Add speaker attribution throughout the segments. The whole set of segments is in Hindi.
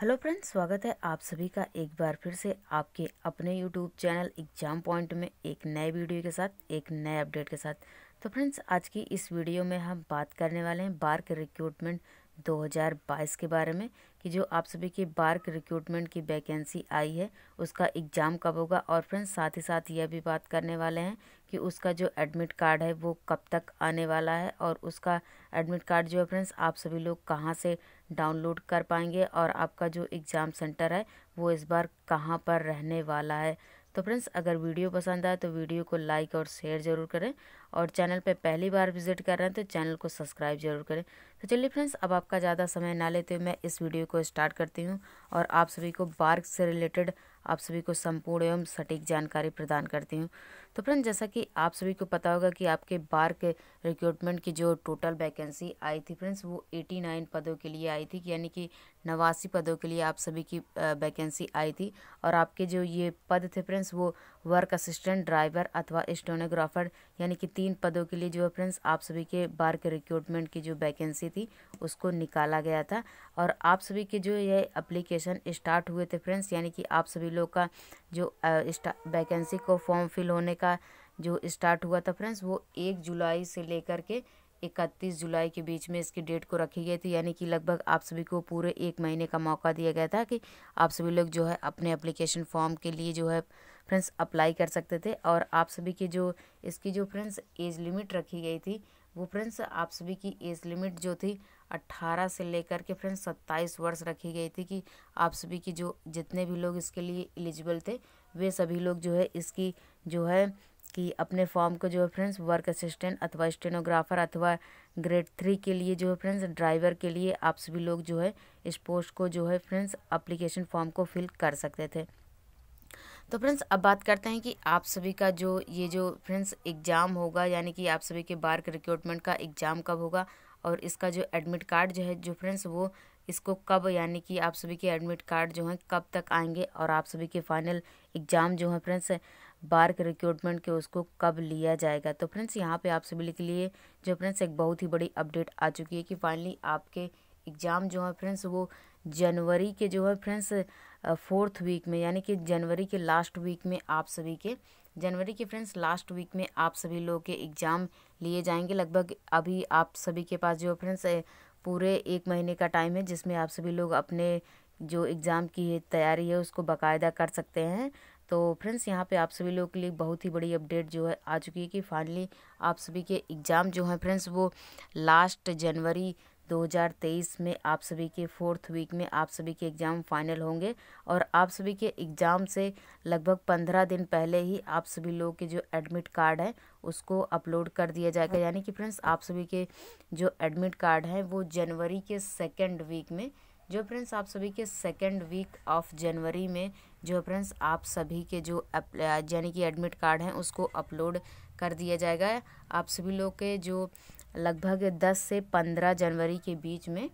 Speaker 1: हेलो फ्रेंड्स स्वागत है आप सभी का एक बार फिर से आपके अपने यूट्यूब चैनल एग्जाम पॉइंट में एक नए वीडियो के साथ एक नए अपडेट के साथ तो फ्रेंड्स आज की इस वीडियो में हम बात करने वाले हैं बार के रिक्रूटमेंट 2022 के बारे में कि जो आप सभी की बार्क रिक्रूटमेंट की वैकेंसी आई है उसका एग्ज़ाम कब होगा और फ्रेंड्स साथ ही साथ यह भी बात करने वाले हैं कि उसका जो एडमिट कार्ड है वो कब तक आने वाला है और उसका एडमिट कार्ड जो है फ्रेंड्स आप सभी लोग कहाँ से डाउनलोड कर पाएंगे और आपका जो एग्ज़ाम सेंटर है वो इस बार कहाँ पर रहने वाला है तो फ्रेंड्स अगर वीडियो पसंद आए तो वीडियो को लाइक और शेयर ज़रूर करें और चैनल पर पहली बार विजिट कर रहे हैं तो चैनल को सब्सक्राइब ज़रूर करें तो चलिए फ्रेंड्स अब आपका ज़्यादा समय ना लेते हुए मैं इस वीडियो को स्टार्ट करती हूँ और आप सभी को बार्क से रिलेटेड आप सभी को संपूर्ण एवं सटीक जानकारी प्रदान करती हूँ तो फ्रेंड जैसा कि आप सभी को पता होगा कि आपके बार के रिक्रूटमेंट की जो टोटल वैकेंसी आई थी फ्रेंड्स वो एटी नाइन पदों के लिए आई थी यानी कि नवासी पदों के लिए आप सभी की वैकेंसी आई थी और आपके जो ये पद थे फ्रेंड्स वो वर्क असिस्टेंट ड्राइवर अथवा स्टोनोग्राफर यानी कि तीन पदों के लिए जो है फ्रेंड्स आप सभी के बार के रिक्रूटमेंट की जो वैकेंसी थी उसको निकाला गया था और आप सभी के जो ये अप्लीकेशन स्टार्ट हुए थे फ्रेंड्स यानी कि आप सभी लोग का जो वैकेंसी को फॉर्म फिल होने का जो स्टार्ट हुआ था फ्रेंड्स वो एक जुलाई से लेकर के इकतीस जुलाई के बीच में इसकी डेट को रखी गई थी यानी कि लगभग आप सभी को पूरे एक महीने का मौका दिया गया था कि आप सभी लोग जो है अपने एप्लीकेशन फॉर्म के लिए जो है फ्रेंड्स अप्लाई कर सकते थे और आप सभी की जो इसकी जो फ्रेंड्स एज लिमिट रखी गई थी वो फ्रेंड्स आप सभी की एज लिमिट जो थी अट्ठारह से लेकर के फ्रेंड्स सत्ताईस वर्ष रखी गई थी कि आप सभी की जो जितने भी लोग इसके लिए एलिजिबल थे वे सभी लोग जो है इसकी जो है कि अपने फॉर्म को जो है फ्रेंड्स वर्क असिस्टेंट अथवा स्टेनोग्राफर अथवा ग्रेड थ्री के लिए जो है फ्रेंड्स ड्राइवर के लिए आप सभी लोग जो है इस पोस्ट को जो है फ्रेंड्स अप्लीकेशन फॉर्म को फिल कर सकते थे तो फ्रेंड्स अब बात करते हैं कि आप सभी का जो ये जो फ्रेंड्स एग्ज़ाम होगा यानी कि आप सभी के बार रिक्रूटमेंट का एग्ज़ाम कब होगा और इसका जो एडमिट कार्ड जो है जो फ्रेंड्स वो इसको कब यानी कि आप सभी के एडमिट कार्ड जो हैं कब तक आएंगे और आप सभी के फाइनल एग्ज़ाम जो है फ्रेंड्स बार के रिक्रूटमेंट के उसको कब लिया जाएगा तो फ्रेंड्स यहाँ पे आप सभी के लिए जो फ्रेंड्स एक बहुत ही बड़ी अपडेट आ चुकी है कि फाइनली आपके एग्ज़ाम जो है फ्रेंड्स वो जनवरी के जो है फ्रेंड्स फोर्थ वीक में यानी कि जनवरी के लास्ट वीक में आप सभी के जनवरी के फ्रेंड्स लास्ट वीक में आप सभी लोगों के एग्ज़ाम लिए जाएंगे लगभग अभी आप सभी के पास जो फ्रेंड्स पूरे एक महीने का टाइम है जिसमें आप सभी लोग अपने जो एग्ज़ाम की तैयारी है उसको बाकायदा कर सकते हैं तो फ्रेंड्स यहाँ पे आप सभी लोगों के लिए बहुत ही बड़ी अपडेट जो है आ चुकी है कि फाइनली आप सभी के एग्ज़ाम जो हैं फ्रेंड्स वो लास्ट जनवरी 2023 में आप सभी के फोर्थ वीक में आप सभी के एग्ज़ाम फाइनल होंगे और आप सभी के एग्ज़ाम से लगभग पंद्रह दिन पहले ही आप सभी लोग के जो एडमिट कार्ड है उसको अपलोड कर दिया जाएगा यानी कि फ्रेंड्स आप सभी के जो एडमिट कार्ड हैं वो जनवरी के सेकेंड वीक में जो फ्रेंड्स आप सभी के सेकेंड वीक ऑफ जनवरी में जो फ्रेंड्स आप सभी के जो यानी कि एडमिट कार्ड हैं उसको अपलोड कर दिया जाएगा आप सभी लोग के जो लगभग दस से पंद्रह जनवरी के बीच में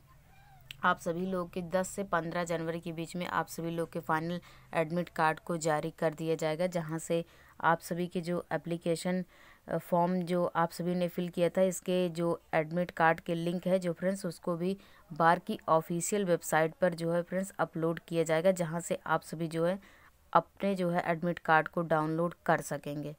Speaker 1: आप सभी लोग के 10 से 15 जनवरी के बीच में आप सभी लोग के फाइनल एडमिट कार्ड को जारी कर दिया जाएगा जहां से आप सभी के जो एप्लीकेशन फॉर्म जो आप सभी ने फिल किया था इसके जो एडमिट कार्ड के लिंक है जो फ्रेंड्स उसको भी बार की ऑफिशियल वेबसाइट पर जो है फ्रेंड्स अपलोड किया जाएगा जहाँ से आप सभी जो है अपने जो है एडमिट कार्ड को डाउनलोड कर सकेंगे